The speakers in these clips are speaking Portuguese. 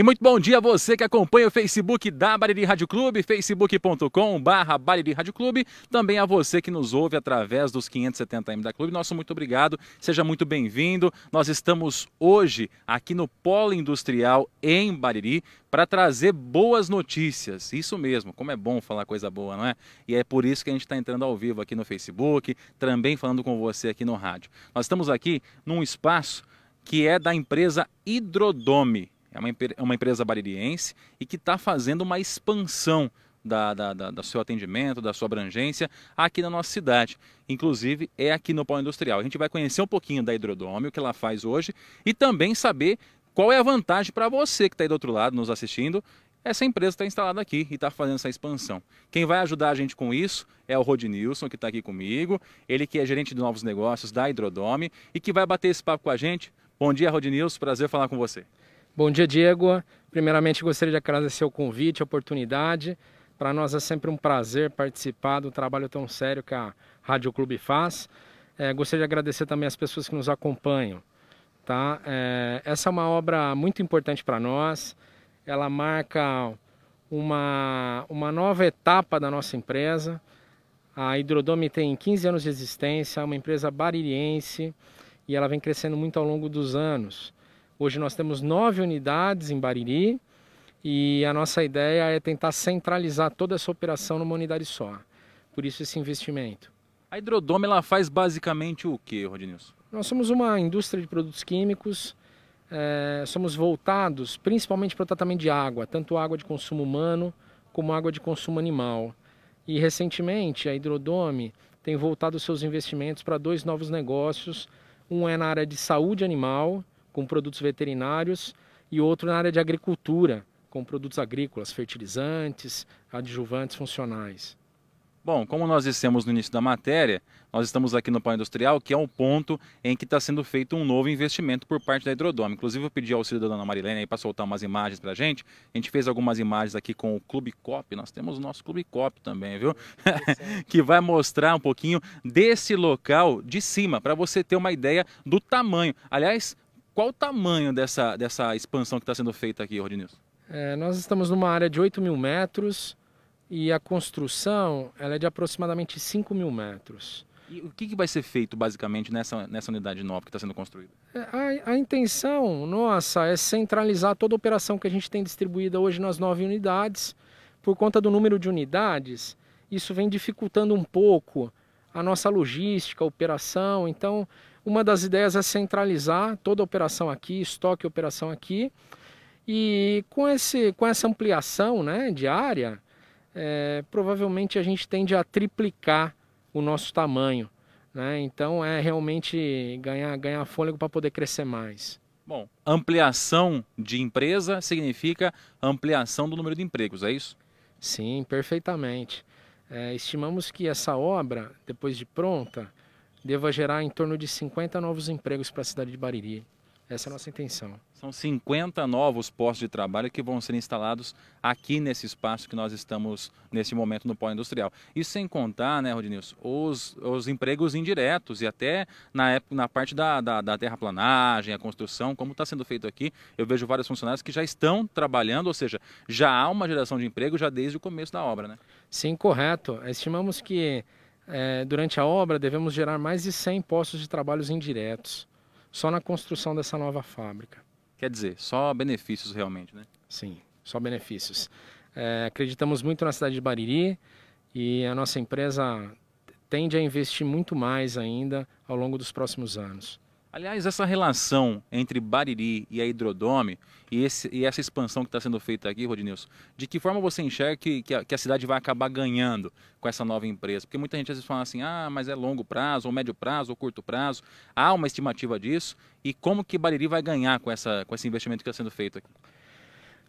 E muito bom dia a você que acompanha o Facebook da Bariri Rádio Clube, facebook.com Bariri Rádio Clube. Também a você que nos ouve através dos 570M da Clube. Nosso muito obrigado, seja muito bem-vindo. Nós estamos hoje aqui no Polo Industrial em Bariri para trazer boas notícias. Isso mesmo, como é bom falar coisa boa, não é? E é por isso que a gente está entrando ao vivo aqui no Facebook, também falando com você aqui no rádio. Nós estamos aqui num espaço que é da empresa Hidrodome é uma, é uma empresa baririense e que está fazendo uma expansão da, da, da, do seu atendimento, da sua abrangência aqui na nossa cidade. Inclusive, é aqui no Polo Industrial. A gente vai conhecer um pouquinho da Hidrodome, o que ela faz hoje, e também saber qual é a vantagem para você que está aí do outro lado nos assistindo. Essa empresa está instalada aqui e está fazendo essa expansão. Quem vai ajudar a gente com isso é o Nilson que está aqui comigo. Ele que é gerente de novos negócios da Hidrodome e que vai bater esse papo com a gente. Bom dia, Nilson. Prazer falar com você. Bom dia, Diego. Primeiramente, gostaria de agradecer o convite, a oportunidade. Para nós é sempre um prazer participar do trabalho tão sério que a Rádio Clube faz. É, gostaria de agradecer também as pessoas que nos acompanham. Tá? É, essa é uma obra muito importante para nós. Ela marca uma, uma nova etapa da nossa empresa. A Hidrodome tem 15 anos de existência, é uma empresa baririense e ela vem crescendo muito ao longo dos anos. Hoje nós temos nove unidades em Bariri e a nossa ideia é tentar centralizar toda essa operação numa unidade só. Por isso esse investimento. A Hidrodome ela faz basicamente o que, Rodinilson? Nós somos uma indústria de produtos químicos, é, somos voltados principalmente para o tratamento de água, tanto água de consumo humano como água de consumo animal. E recentemente a Hidrodome tem voltado seus investimentos para dois novos negócios. Um é na área de saúde animal com produtos veterinários e outro na área de agricultura, com produtos agrícolas, fertilizantes, adjuvantes funcionais. Bom, como nós dissemos no início da matéria, nós estamos aqui no Pão Industrial, que é um ponto em que está sendo feito um novo investimento por parte da Hidrodome. Inclusive, eu pedi ao auxílio da dona Marilene para soltar umas imagens para a gente. A gente fez algumas imagens aqui com o Clube Cop, nós temos o nosso Clube Cop também, viu? que vai mostrar um pouquinho desse local de cima, para você ter uma ideia do tamanho. Aliás, qual o tamanho dessa, dessa expansão que está sendo feita aqui, Rodinilson? É, nós estamos numa área de 8 mil metros e a construção ela é de aproximadamente 5 mil metros. E o que, que vai ser feito basicamente nessa, nessa unidade nova que está sendo construída? É, a, a, intenção nossa é centralizar toda a operação que a gente tem distribuída hoje nas nove unidades. Por conta do número de unidades, isso vem dificultando um pouco a nossa logística, a operação. Então, uma das ideias é centralizar toda a operação aqui, estoque e operação aqui. E com, esse, com essa ampliação né, de área, é, provavelmente a gente tende a triplicar o nosso tamanho. Né? Então é realmente ganhar, ganhar fôlego para poder crescer mais. Bom, ampliação de empresa significa ampliação do número de empregos, é isso? Sim, perfeitamente. É, estimamos que essa obra, depois de pronta, deva gerar em torno de 50 novos empregos para a cidade de Bariri. Essa é a nossa intenção. São 50 novos postos de trabalho que vão ser instalados aqui nesse espaço que nós estamos nesse momento no pó industrial. E sem contar, né, Rodinils, os, os empregos indiretos e até na, época, na parte da, da, da terraplanagem, a construção, como está sendo feito aqui, eu vejo vários funcionários que já estão trabalhando, ou seja, já há uma geração de emprego já desde o começo da obra, né? Sim, correto. Estimamos que é, durante a obra devemos gerar mais de 100 postos de trabalhos indiretos, só na construção dessa nova fábrica. Quer dizer, só benefícios realmente, né? Sim, só benefícios. É, acreditamos muito na cidade de Bariri e a nossa empresa tende a investir muito mais ainda ao longo dos próximos anos. Aliás, essa relação entre Bariri e a Hidrodome e, esse, e essa expansão que está sendo feita aqui, Rodinilson, de que forma você enxerga que, que a, que, a, cidade vai acabar ganhando com essa nova empresa? Porque muita gente às vezes fala assim, ah, mas é longo prazo, ou médio prazo, ou curto prazo. Há uma estimativa disso? E como que Bariri vai ganhar com, essa, com esse investimento que está sendo feito aqui?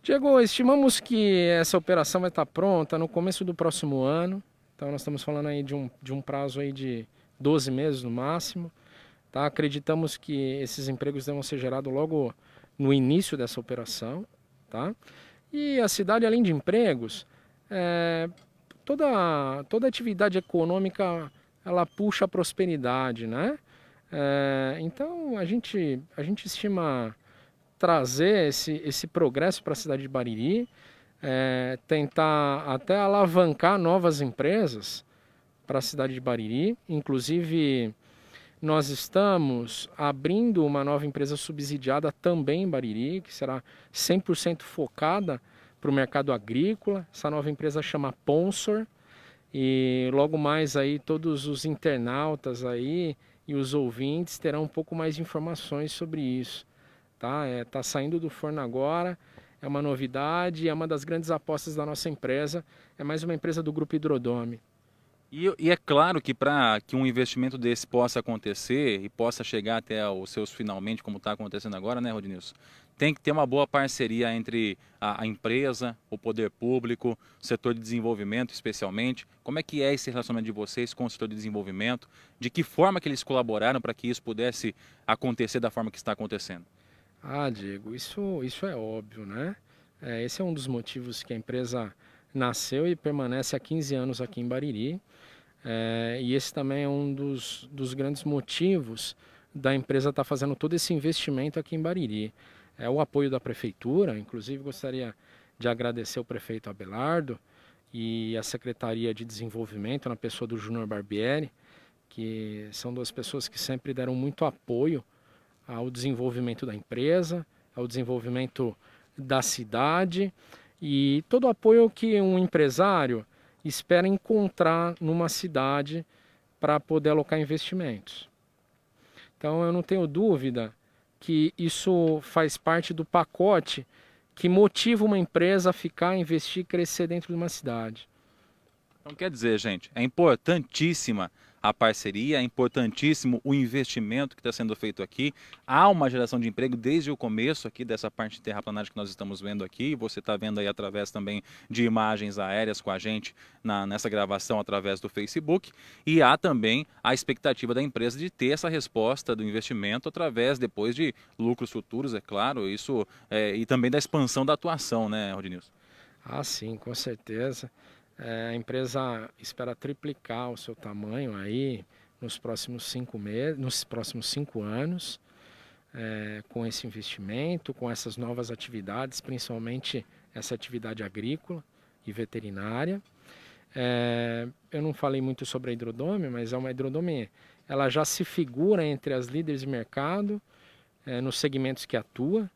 Diego, estimamos que essa operação vai estar tá pronta no começo do próximo ano. Então nós estamos falando aí de um, de um prazo aí de 12 meses no máximo. Tá? Acreditamos que esses empregos devam ser gerados logo no início dessa operação. Tá? E a cidade, além de empregos, é, toda, toda atividade econômica ela puxa a prosperidade. Né? É, então a gente, a gente estima trazer esse, esse progresso para a cidade de Bariri, é, tentar até alavancar novas empresas para a cidade de Bariri, inclusive nós estamos abrindo uma nova empresa subsidiada também em Bariri, que será 100% focada para o mercado agrícola. Essa nova empresa chama Ponsor. E logo mais aí todos os internautas aí e os ouvintes terão um pouco mais de informações sobre isso. Tá? É, tá saindo do forno agora, é uma novidade, é uma das grandes apostas da nossa empresa. É mais uma empresa do Grupo Hidrodome. E, e é claro que para que um investimento desse possa acontecer e possa chegar até os seus finalmente, como está acontecendo agora, né, Rodinilson? Tem que ter uma boa parceria entre a, a empresa, o poder público, o setor de desenvolvimento especialmente. Como é que é esse relacionamento de vocês com o setor de desenvolvimento? De que forma que eles colaboraram para que isso pudesse acontecer da forma que está acontecendo? Ah, Diego, isso, isso é óbvio, né? É, esse é um dos motivos que a empresa nasceu e permanece há 15 anos aqui em Bariri. É, e esse também é um dos, dos grandes motivos da empresa estar tá fazendo todo esse investimento aqui em Bariri. É o apoio da prefeitura, inclusive gostaria de agradecer o prefeito Abelardo e a Secretaria de Desenvolvimento, na pessoa do Júnior Barbieri, que são duas pessoas que sempre deram muito apoio ao desenvolvimento da empresa, ao desenvolvimento da cidade e todo o apoio que um empresário espera encontrar numa cidade para poder alocar investimentos. Então eu não tenho dúvida que isso faz parte do pacote que motiva uma empresa a ficar, investir e crescer dentro de uma cidade. Então quer dizer, gente, é importantíssima a parceria, é importantíssimo o investimento que está sendo feito aqui. Há uma geração de emprego desde o começo aqui dessa parte de terraplanagem que nós estamos vendo aqui. Você está vendo aí através também de imagens aéreas com a gente na, nessa gravação através do Facebook. E há também a expectativa da empresa de ter essa resposta do investimento através depois de lucros futuros, é claro, isso é, e também da expansão da atuação, né, Rodinilson? Ah, sim, com certeza. É, a empresa espera triplicar o seu tamanho aí nos próximos cinco meses, nos próximos cinco anos, é, com esse investimento, com essas novas atividades, principalmente essa atividade agrícola e veterinária. É, eu não falei muito sobre a hidrodome, mas é uma hidrodome. Ela já se figura entre as líderes de mercado é, nos segmentos que atua.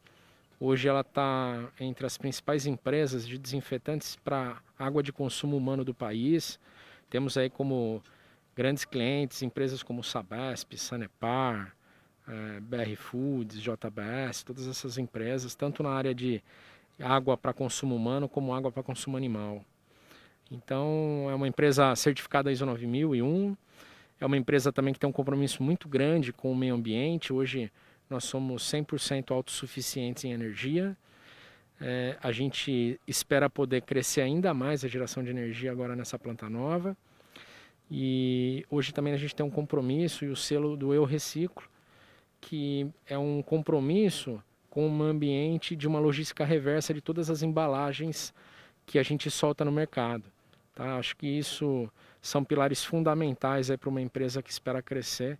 Hoje ela está entre as principais empresas de desinfetantes para água de consumo humano do país. Temos aí como grandes clientes empresas como Sabesp, Sanepar, eh, BR Foods, JBS, todas essas empresas, tanto na área de água para consumo humano como água para consumo animal. Então, é uma empresa certificada ISO 9001, é uma empresa também que tem um compromisso muito grande com o meio ambiente. Hoje, nós somos 100% autossuficientes em energia. É, a gente espera poder crescer ainda mais a geração de energia agora nessa planta nova. E hoje também a gente tem um compromisso e o selo do Eu Reciclo, que é um compromisso com um ambiente de uma logística reversa de todas as embalagens que a gente solta no mercado. Tá? Acho que isso são pilares fundamentais para uma empresa que espera crescer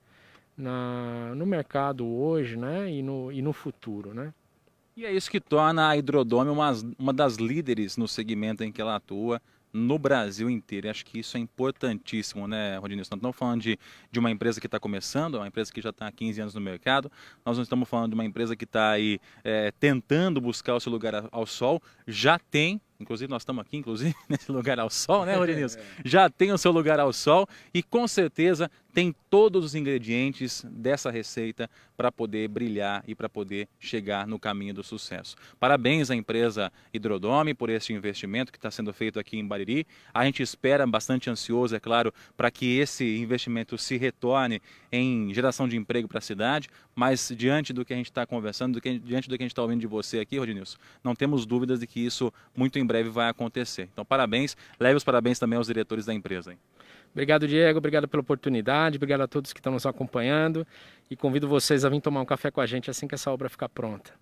na, no mercado hoje né? e, no, e no futuro. Né? E é isso que torna a Hidrodome uma, uma das líderes no segmento em que ela atua no Brasil inteiro. E acho que isso é importantíssimo, né, Rodinho? Nós não estamos falando de, de uma empresa que está começando, é uma empresa que já está há 15 anos no mercado. Nós não estamos falando de uma empresa que está aí é, tentando buscar o seu lugar ao sol. Já tem Inclusive, nós estamos aqui, inclusive, nesse lugar ao sol, né, Rodinilson? É. Já tem o seu lugar ao sol e com certeza tem todos os ingredientes dessa receita para poder brilhar e para poder chegar no caminho do sucesso. Parabéns à empresa Hidrodome por este investimento que está sendo feito aqui em Bariri. A gente espera bastante ansioso, é claro, para que esse investimento se retorne em geração de emprego para a cidade, mas diante do que a gente está conversando, do que, diante do que a gente está ouvindo de você aqui, Rodinilson, não temos dúvidas de que isso muito em em breve vai acontecer. Então, parabéns. Leve os parabéns também aos diretores da empresa. Hein? Obrigado, Diego. Obrigado pela oportunidade. Obrigado a todos que estão nos acompanhando. E convido vocês a vir tomar um café com a gente assim que essa obra ficar pronta.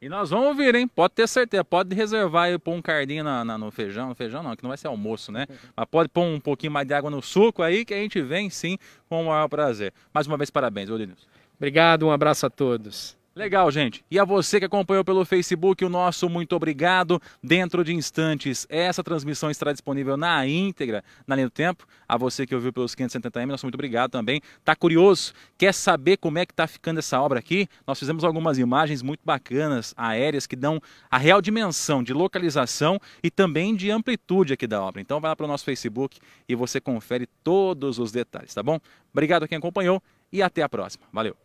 E nós vamos vir, hein? Pode ter certeza. Pode reservar e pôr um cardinho na, na, no feijão. No feijão não, que não vai ser almoço, né? Mas pode pôr um pouquinho mais de água no suco aí que a gente vem sim com o maior prazer. Mais uma vez, parabéns, Odinilson. Obrigado, um abraço a todos. Legal, gente. E a você que acompanhou pelo Facebook, o nosso muito obrigado. Dentro de instantes, essa transmissão estará disponível na íntegra, na linha do tempo. A você que ouviu pelos 570M, nosso muito obrigado também. Tá curioso? Quer saber como é que tá ficando essa obra aqui? Nós fizemos algumas imagens muito bacanas, aéreas, que dão a real dimensão de localização e também de amplitude aqui da obra. Então vai lá para o nosso Facebook e você confere todos os detalhes, tá bom? Obrigado a quem acompanhou e até a próxima. Valeu!